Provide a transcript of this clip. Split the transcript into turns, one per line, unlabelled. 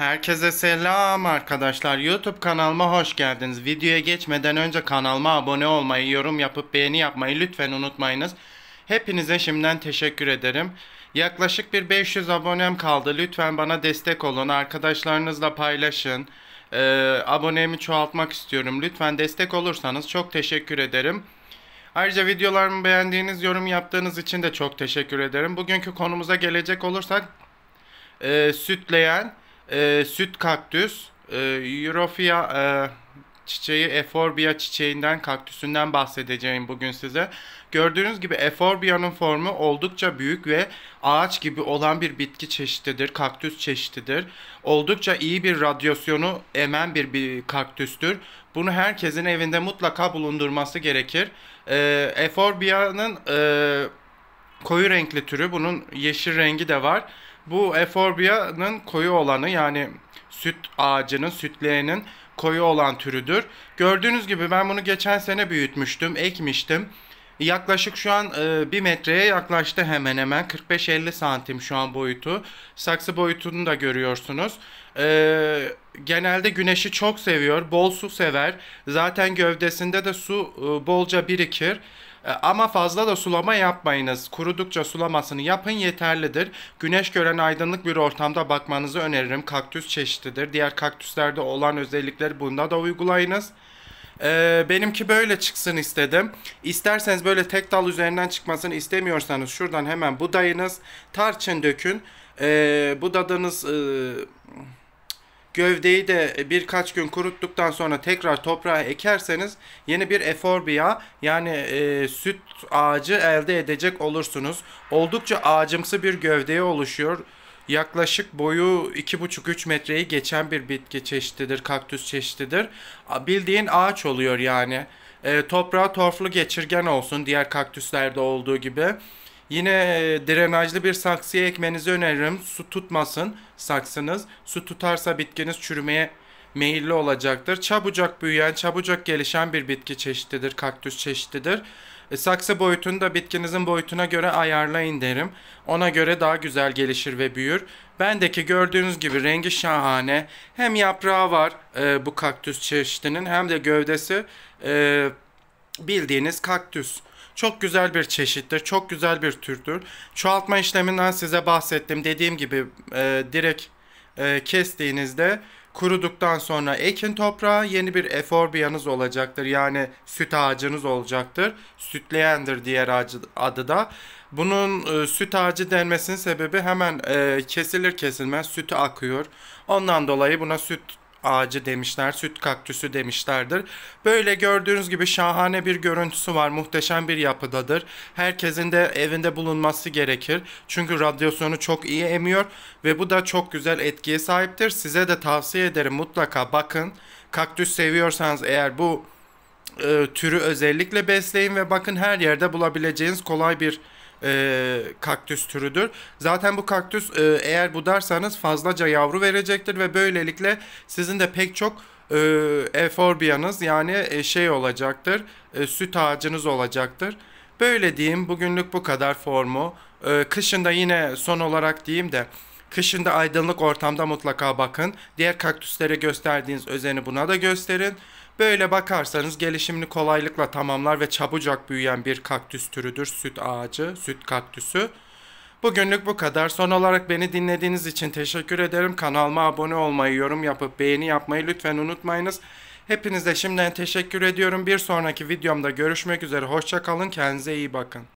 Herkese selam arkadaşlar. YouTube kanalıma hoş geldiniz. Videoya geçmeden önce kanalıma abone olmayı, yorum yapıp beğeni yapmayı lütfen unutmayınız. Hepinize şimdiden teşekkür ederim. Yaklaşık bir 500 abonem kaldı. Lütfen bana destek olun. Arkadaşlarınızla paylaşın. Ee, abonemi çoğaltmak istiyorum. Lütfen destek olursanız çok teşekkür ederim. Ayrıca videolarımı beğendiğiniz, yorum yaptığınız için de çok teşekkür ederim. Bugünkü konumuza gelecek olursak e, sütleyen e, süt kaktüs, e, ee, Europia e, çiçeği Eforbia çiçeğinden kaktüsünden bahsedeceğim bugün size. Gördüğünüz gibi Eforbia'nın formu oldukça büyük ve ağaç gibi olan bir bitki çeşididir, kaktüs çeşididir. Oldukça iyi bir radyasyonu emen bir, bir kaktüstür. Bunu herkesin evinde mutlaka bulundurması gerekir. E, Eforbia'nın e, koyu renkli türü, bunun yeşil rengi de var. Bu Euphorbia'nın koyu olanı yani süt ağacının, sütleğinin koyu olan türüdür. Gördüğünüz gibi ben bunu geçen sene büyütmüştüm, ekmiştim. Yaklaşık şu an e, 1 metreye yaklaştı hemen hemen. 45-50 santim şu an boyutu. Saksı boyutunu da görüyorsunuz. E, genelde güneşi çok seviyor. Bol su sever. Zaten gövdesinde de su e, bolca birikir. E, ama fazla da sulama yapmayınız. Kurudukça sulamasını yapın yeterlidir. Güneş gören aydınlık bir ortamda bakmanızı öneririm. Kaktüs çeşididir. Diğer kaktüslerde olan özellikleri bunda da uygulayınız. Ee, benimki böyle çıksın istedim. İsterseniz böyle tek dal üzerinden çıkmasını istemiyorsanız şuradan hemen budayınız. Tarçın dökün. Ee, budadığınız... E Gövdeyi de e, birkaç gün kuruttuktan sonra tekrar toprağa ekerseniz yeni bir eforbia yani e, süt ağacı elde edecek olursunuz. Oldukça ağacımsı bir gövdeye oluşuyor. Yaklaşık boyu 2,5-3 metreyi geçen bir bitki çeşididir, kaktüs çeşididir. Bildiğin ağaç oluyor yani. E, toprağa torflu geçirgen olsun diğer kaktüslerde olduğu gibi. Yine drenajlı bir saksıya ekmenizi öneririm. Su tutmasın saksınız. Su tutarsa bitkiniz çürümeye meyilli olacaktır. Çabucak büyüyen, çabucak gelişen bir bitki çeşididir, kaktüs çeşididir. E, saksı boyutunu da bitkinizin boyutuna göre ayarlayın derim. Ona göre daha güzel gelişir ve büyür. Bendeki gördüğünüz gibi rengi şahane. Hem yaprağı var e, bu kaktüs çeşidinin hem de gövdesi e, bildiğiniz kaktüs. Çok güzel bir çeşittir, çok güzel bir türdür. Çoğaltma işleminden size bahsettim. Dediğim gibi e, direkt e, kestiğinizde kuruduktan sonra ekin toprağa yeni bir eforbiyanız olacaktır. Yani süt ağacınız olacaktır. Sütleyendir diğer ağacı, adı da. Bunun e, süt ağacı denmesinin sebebi hemen e, kesilir kesilmez sütü akıyor. Ondan dolayı buna süt ağacı demişler, süt kaktüsü demişlerdir. Böyle gördüğünüz gibi şahane bir görüntüsü var, muhteşem bir yapıdadır. Herkesin de evinde bulunması gerekir. Çünkü radyasyonu çok iyi emiyor ve bu da çok güzel etkiye sahiptir. Size de tavsiye ederim mutlaka bakın. Kaktüs seviyorsanız eğer bu e, türü özellikle besleyin ve bakın her yerde bulabileceğiniz kolay bir e, kaktüs türüdür. Zaten bu kaktüs e, eğer budarsanız fazlaca yavru verecektir ve böylelikle sizin de pek çok e, eforbiyanız yani e, şey olacaktır, e, süt ağacınız olacaktır. Böyle diyeyim bugünlük bu kadar formu. E, kışında yine son olarak diyeyim de Kışında aydınlık ortamda mutlaka bakın. Diğer kaktüslere gösterdiğiniz özeni buna da gösterin. Böyle bakarsanız gelişimini kolaylıkla tamamlar ve çabucak büyüyen bir kaktüs türüdür süt ağacı, süt kaktüsü. Bugünlük bu kadar. Son olarak beni dinlediğiniz için teşekkür ederim. Kanalıma abone olmayı, yorum yapıp beğeni yapmayı lütfen unutmayınız. Hepinize şimdiden teşekkür ediyorum. Bir sonraki videomda görüşmek üzere. Hoşçakalın. Kendinize iyi bakın.